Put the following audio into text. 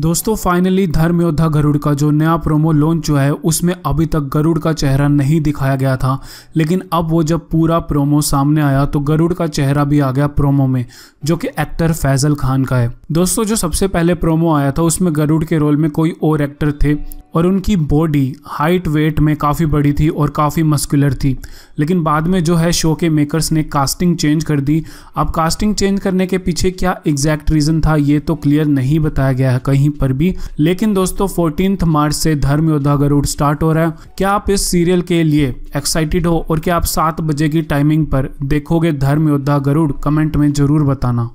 दोस्तों फाइनली धर्म योद्धा गरुड़ का जो नया प्रोमो लॉन्च हुआ है उसमें अभी तक गरुड़ का चेहरा नहीं दिखाया गया था लेकिन अब वो जब पूरा प्रोमो सामने आया तो गरुड़ का चेहरा भी आ गया प्रोमो में जो कि एक्टर फैजल खान का है दोस्तों जो सबसे पहले प्रोमो आया था उसमें गरुड़ के रोल में कोई और एक्टर थे और उनकी बॉडी हाइट वेट में काफ़ी बड़ी थी और काफ़ी मस्कुलर थी लेकिन बाद में जो है शो के मेकर्स ने कास्टिंग चेंज कर दी अब कास्टिंग चेंज करने के पीछे क्या एग्जैक्ट रीज़न था ये तो क्लियर नहीं बताया गया है कहीं कहीं पर भी लेकिन दोस्तों फोर्टीन मार्च से धर्म योद्धा गरुड़ स्टार्ट हो रहा है क्या आप इस सीरियल के लिए एक्साइटेड हो और क्या आप सात बजे की टाइमिंग पर देखोगे धर्म योद्धा गरुड़ कमेंट में जरूर बताना